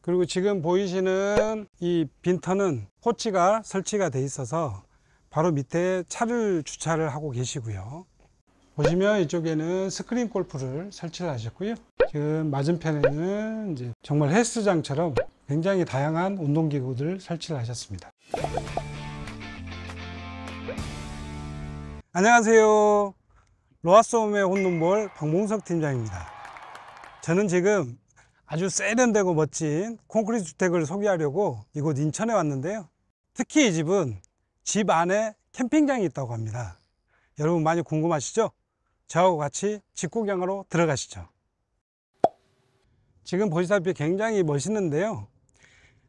그리고 지금 보이시는 이 빈터는 코치가 설치가 돼 있어서 바로 밑에 차를 주차를 하고 계시고요 보시면 이쪽에는 스크린 골프를 설치를 하셨고요 지금 맞은편에는 이제 정말 헬스장처럼 굉장히 다양한 운동기구들 설치를 하셨습니다 안녕하세요 로아스음의 혼눈볼 박몽석 팀장입니다 저는 지금 아주 세련되고 멋진 콘크리트 주택을 소개하려고 이곳 인천에 왔는데요 특히 이 집은 집 안에 캠핑장이 있다고 합니다 여러분 많이 궁금하시죠? 저하고 같이 집 구경하러 들어가시죠 지금 보시다시피 굉장히 멋있는데요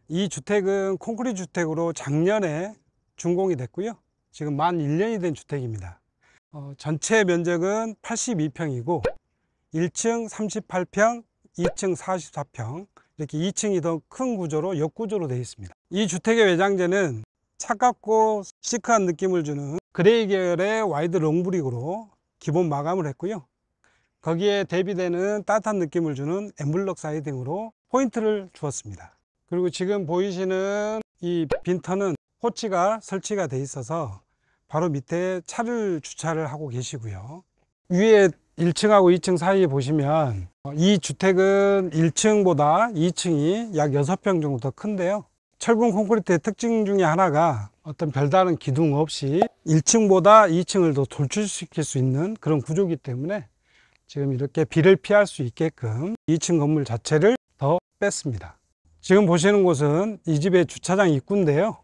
이 주택은 콘크리트 주택으로 작년에 준공이 됐고요 지금 만 1년이 된 주택입니다 어, 전체 면적은 82평이고 1층 38평 2층 44평 이렇게 2층이 더 큰 구조로 역구조로 되어 있습니다 이 주택의 외장재는 차갑고 시크한 느낌을 주는 그레이 계열의 와이드 롱브릭으로 기본 마감을 했고요 거기에 대비되는 따뜻한 느낌을 주는 엠블럭 사이딩으로 포인트를 주었습니다 그리고 지금 보이시는 이 빈터는 호치가 설치가 돼 있어서 바로 밑에 차를 주차를 하고 계시고요 위에 1층하고 2층 사이에 보시면 어, 이 주택은 1층보다 2층이 약 6평 정도 더 큰데요. 철분 콘크리트의 특징 중에 하나가 어떤 별다른 기둥 없이 1층보다 2층을 더 돌출시킬 수 있는 그런 구조기 때문에 지금 이렇게 비를 피할 수 있게끔 2층 건물 자체를 더 뺐습니다. 지금 보시는 곳은 이 집의 주차장 입구인데요.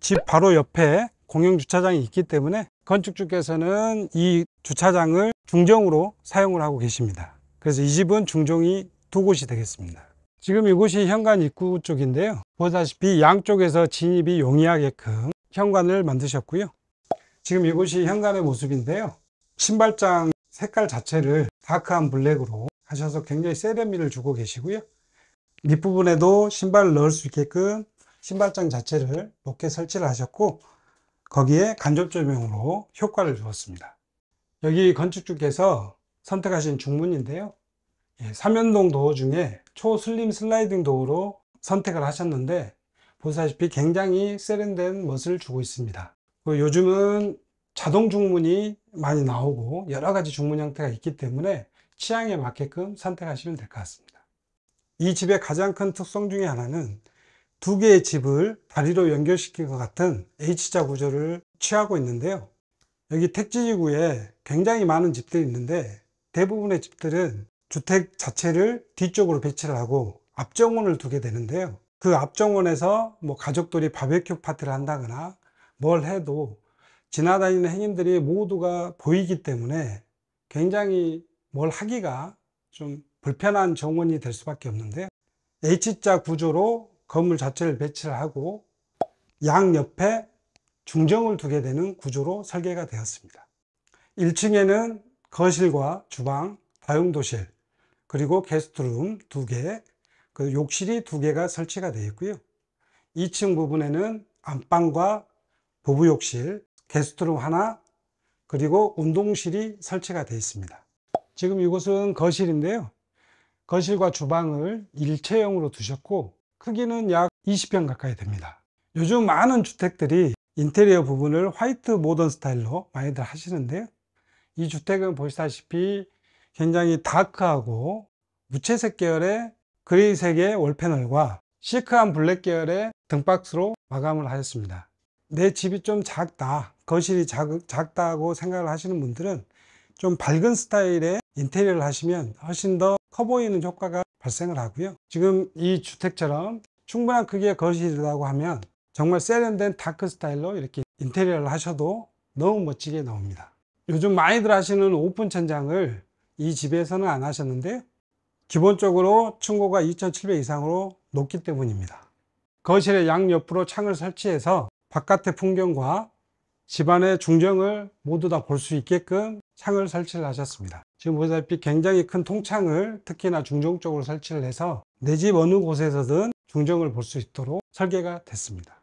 집 바로 옆에 공용 주차장이 있기 때문에 건축주께서는 이 주차장을 중정으로 사용을 하고 계십니다 그래서 이 집은 중정이 두 곳이 되겠습니다 지금 이곳이 현관 입구 쪽인데요 보다시피 양쪽에서 진입이 용이하게끔 현관을 만드셨고요 지금 이곳이 현관의 모습인데요 신발장 색깔 자체를 다크한 블랙으로 하셔서 굉장히 세련미를 주고 계시고요 밑부분에도 신발을 넣을 수 있게끔 신발장 자체를 높게 설치를 하셨고 거기에 간접 조명으로 효과를 주었습니다 여기 건축주께서 선택하신 중문인데요 예, 삼연동 도어 중에 초슬림 슬라이딩 도어로 선택을 하셨는데 보시다시피 굉장히 세련된 멋을 주고 있습니다 요즘은 자동 중문이 많이 나오고 여러가지 중문 형태가 있기 때문에 취향에 맞게끔 선택하시면 될 것 같습니다 이 집의 가장 큰 특성 중에 하나는 두 개의 집을 다리로 연결시킨 것 같은 H자 구조를 취하고 있는데요 여기 택지지구에 굉장히 많은 집들이 있는데 대부분의 집들은 주택 자체를 뒤쪽으로 배치를 하고 앞정원을 두게 되는데요 그 앞정원에서 뭐 가족들이 바베큐 파티를 한다거나 뭘 해도 지나다니는 행인들이 모두가 보이기 때문에 굉장히 뭘 하기가 좀 불편한 정원이 될 수밖에 없는데요 H자 구조로 건물 자체를 배치를 하고 양옆에 중정을 두게 되는 구조로 설계가 되었습니다. 1층에는 거실과 주방, 다용도실, 그리고 게스트룸 2개, 그 욕실이 2개가 설치가 되어 있고요. 2층 부분에는 안방과 부부 욕실, 게스트룸 하나, 그리고 운동실이 설치가 되어 있습니다. 지금 이곳은 거실인데요. 거실과 주방을 일체형으로 두셨고 크기는 약 20평 가까이 됩니다. 요즘 많은 주택들이 인테리어 부분을 화이트 모던 스타일로 많이들 하시는데요 이 주택은 보시다시피 굉장히 다크하고 무채색 계열의 그레이색의 월패널과 시크한 블랙 계열의 등박스로 마감을 하였습니다 내 집이 좀 작다 거실이 작, 작다고 생각을 하시는 분들은 좀 밝은 스타일의 인테리어를 하시면 훨씬 더 커 보이는 효과가 발생을 하고요 지금 이 주택처럼 충분한 크기의 거실이라고 하면 정말 세련된 다크 스타일로 이렇게 인테리어를 하셔도 너무 멋지게 나옵니다 요즘 많이들 하시는 오픈 천장을 이 집에서는 안 하셨는데 기본적으로 층고가 2700 이상으로 높기 때문입니다 거실의 양옆으로 창을 설치해서 바깥의 풍경과 집안의 중정을 모두 다 볼 수 있게끔 창을 설치를 하셨습니다 지금 보시다시피 굉장히 큰 통창을 특히나 중정 쪽으로 설치를 해서 내 집 어느 곳에서든 중정을 볼 수 있도록 설계가 됐습니다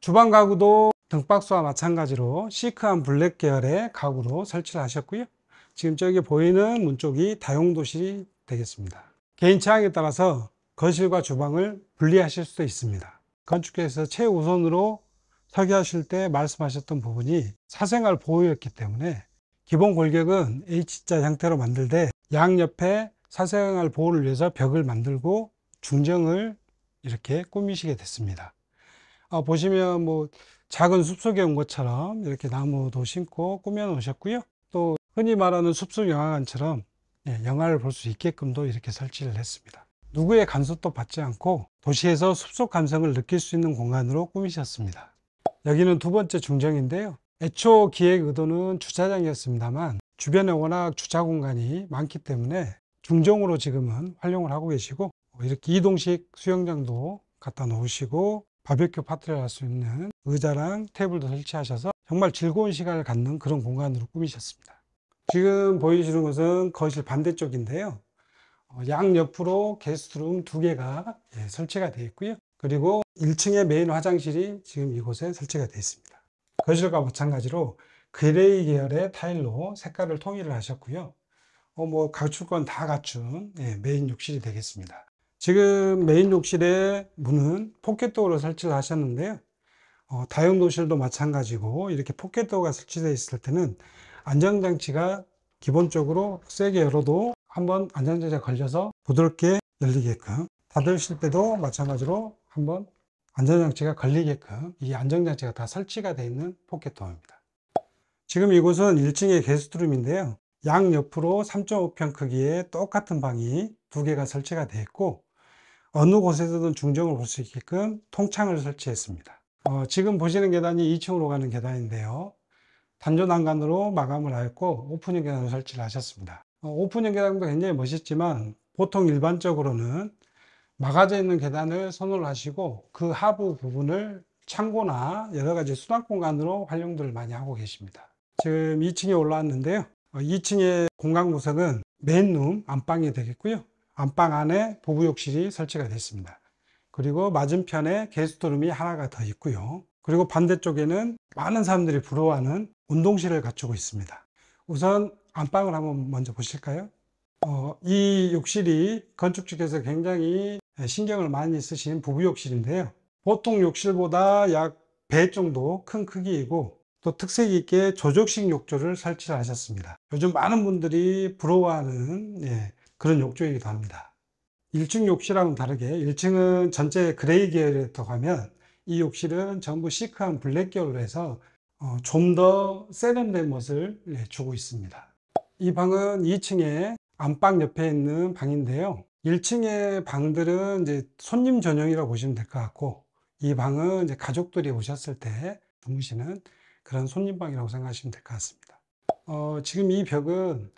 주방 가구도 등박스와 마찬가지로 시크한 블랙 계열의 가구로 설치를 하셨고요 지금 저기 보이는 문 쪽이 다용도실이 되겠습니다 개인 취향에 따라서 거실과 주방을 분리하실 수도 있습니다 건축에서 계 최우선으로 설계하실 때 말씀하셨던 부분이 사생활 보호였기 때문에 기본 골격은 H자 형태로 만들되 양옆에 사생활 보호를 위해서 벽을 만들고 중정을 이렇게 꾸미시게 됐습니다 아, 보시면 뭐 작은 숲속에 온 것처럼 이렇게 나무도 심고 꾸며 놓으셨고요. 또 흔히 말하는 숲속 영화관처럼 예, 영화를 볼 수 있게끔도 이렇게 설치를 했습니다. 누구의 간섭도 받지 않고 도시에서 숲속 감성을 느낄 수 있는 공간으로 꾸미셨습니다. 여기는 두 번째 중정인데요. 애초 기획 의도는 주차장이었습니다만 주변에 워낙 주차 공간이 많기 때문에 중정으로 지금은 활용을 하고 계시고 뭐 이렇게 이동식 수영장도 갖다 놓으시고 바베큐 파티를 할 수 있는 의자랑 테이블도 설치하셔서 정말 즐거운 시간을 갖는 그런 공간으로 꾸미셨습니다. 지금 보여주시는 것은 거실 반대쪽인데요. 어, 양옆으로 게스트룸 두 개가 예, 설치가 되어 있고요. 그리고 1층의 메인 화장실이 지금 이곳에 설치가 되어 있습니다. 거실과 마찬가지로 그레이 계열의 타일로 색깔을 통일을 하셨고요. 어, 뭐 갖출 건 다 갖춘 예, 메인 욕실이 되겠습니다. 지금 메인 욕실에 문은 포켓도어로 설치를 하셨는데요. 어, 다용도실도 마찬가지고 이렇게 포켓도어가 설치되어 있을 때는 안전장치가 기본적으로 세게 열어도 한번 안전장치가 걸려서 부드럽게 열리게끔 닫으실 때도 마찬가지로 한번 안전장치가 걸리게끔 이 안전장치가 다 설치가 되어 있는 포켓도어입니다. 지금 이곳은 1층의 게스트룸인데요. 양옆으로 3.5평 크기의 똑같은 방이 두 개가 설치가 되어 있고 어느 곳에서든 중정을 볼 수 있게끔 통창을 설치했습니다. 어, 지금 보시는 계단이 2층으로 가는 계단인데요. 단조 난간으로 마감을 하였고 오프닝 계단을 설치를 하셨습니다. 어, 오프닝 계단도 굉장히 멋있지만 보통 일반적으로는 막아져 있는 계단을 선호를 하시고 그 하부 부분을 창고나 여러 가지 수납 공간으로 활용들을 많이 하고 계십니다. 지금 2층에 올라왔는데요. 2층의 어, 공간 구석은맨룸 안방이 되겠고요. 안방 안에 부부욕실이 설치가 됐습니다. 그리고 맞은편에 게스트룸이 하나가 더 있고요. 그리고 반대쪽에는 많은 사람들이 부러워하는 운동실을 갖추고 있습니다. 우선 안방을 한번 먼저 보실까요? 어, 이 욕실이 건축 측에서 굉장히 신경을 많이 쓰신 부부욕실인데요. 보통 욕실보다 약 배 정도 큰 크기이고 또 특색 있게 조족식 욕조를 설치 하셨습니다. 요즘 많은 분들이 부러워하는 예, 그런 욕조이기도 합니다. 1층 욕실하고는 다르게 1층은 전체 그레이 계열에 들어가면 이 욕실은 전부 시크한 블랙 계열로 해서 어, 좀더 세련된 멋을 예, 주고 있습니다. 이 방은 2층에 안방 옆에 있는 방인데요. 1층의 방들은 이제 손님 전용이라고 보시면 될 것 같고 이 방은 이제 가족들이 오셨을 때 주무시는 그런 손님방이라고 생각하시면 될 것 같습니다. 어, 지금 이 벽은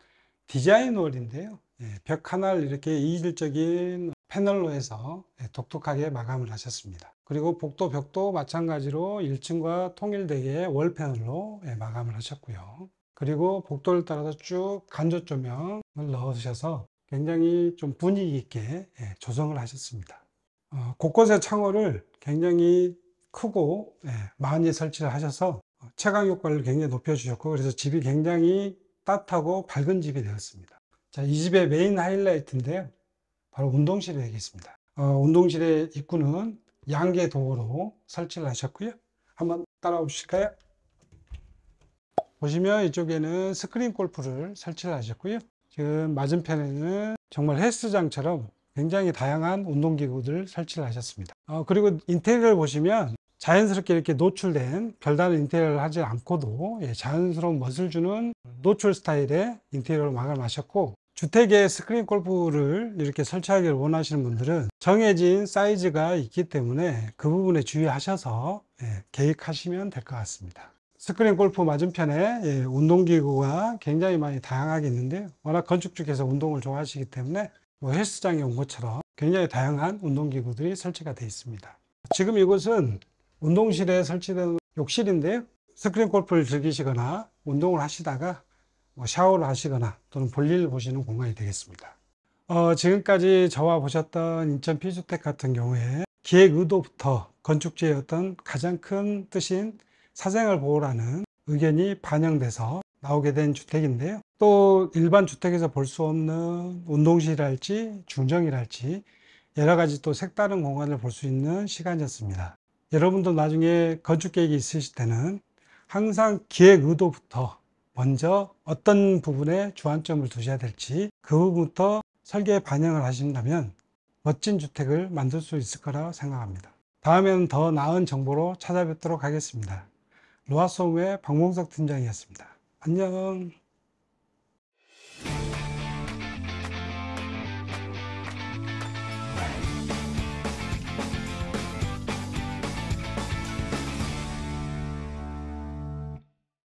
디자인월인데요. 예, 벽 하나를 이렇게 이질적인 패널로 해서 예, 독특하게 마감을 하셨습니다. 그리고 복도 벽도 마찬가지로 1층과 통일되게 월 패널로 예, 마감을 하셨고요. 그리고 복도를 따라서 쭉 간접 조명을 넣으셔서 굉장히 좀 분위기 있게 조성을 하셨습니다. 어, 곳곳에 창호를 굉장히 크고 많이 설치를 하셔서 채광 효과를 굉장히 높여 주셨고 그래서 집이 굉장히 따뜻하고 밝은 집이 되었습니다. 자, 이 집의 메인 하이라이트인데요. 바로 운동실이 되겠습니다. 어, 운동실의 입구는 양계 도어로 설치를 하셨고요. 한번 따라와 보실까요? 보시면 이쪽에는 스크린 골프를 설치를 하셨고요. 지금 맞은편에는 정말 헬스장처럼 굉장히 다양한 운동기구들 설치를 하셨습니다. 어, 그리고 인테리어를 보시면 자연스럽게 이렇게 노출된 별다른 인테리어를 하지 않고도 예, 자연스러운 멋을 주는 노출 스타일의 인테리어로 마감하셨고 주택에 스크린 골프를 이렇게 설치하기를 원하시는 분들은 정해진 사이즈가 있기 때문에 그 부분에 주의하셔서 예, 계획하시면 될 것 같습니다 스크린 골프 맞은편에 예, 운동기구가 굉장히 많이 다양하게 있는데요 워낙 건축주께서 운동을 좋아하시기 때문에 뭐 헬스장에 온 것처럼 굉장히 다양한 운동기구들이 설치가 되어 있습니다 지금 이곳은 운동실에 설치된 욕실인데요 스크린 골프를 즐기시거나 운동을 하시다가 뭐 샤워를 하시거나 또는 볼일 을 보시는 공간이 되겠습니다. 어, 지금까지 저와 보셨던 인천 필주택 같은 경우에 기획 의도부터 건축지의 어떤 가장 큰 뜻인 사생활 보호라는 의견이 반영돼서 나오게 된 주택인데요. 또 일반 주택에서 볼 수 없는 운동실이랄지 중정이랄지 여러 가지 또 색다른 공간을 볼 수 있는 시간이었습니다. 여러분도 나중에 건축 계획이 있으실 때는 항상 기획 의도부터 먼저 어떤 부분에 주안점을 두셔야 될지 그 부분부터 설계에 반영을 하신다면 멋진 주택을 만들 수 있을 거라 생각합니다. 다음에는 더 나은 정보로 찾아뵙도록 하겠습니다. 로아소음의 박몽석 팀장이었습니다. 안녕